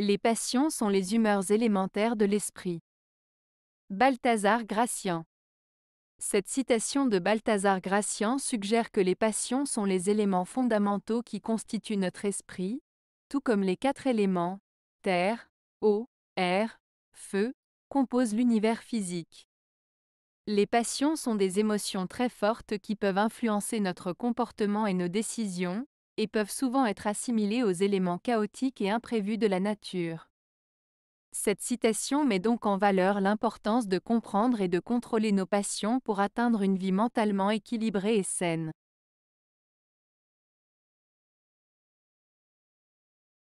Les passions sont les humeurs élémentaires de l'esprit. Balthazar Gracian cette citation de Balthazar Gracian suggère que les passions sont les éléments fondamentaux qui constituent notre esprit, tout comme les quatre éléments, terre, eau, air, feu, composent l'univers physique. Les passions sont des émotions très fortes qui peuvent influencer notre comportement et nos décisions, et peuvent souvent être assimilés aux éléments chaotiques et imprévus de la nature. Cette citation met donc en valeur l'importance de comprendre et de contrôler nos passions pour atteindre une vie mentalement équilibrée et saine.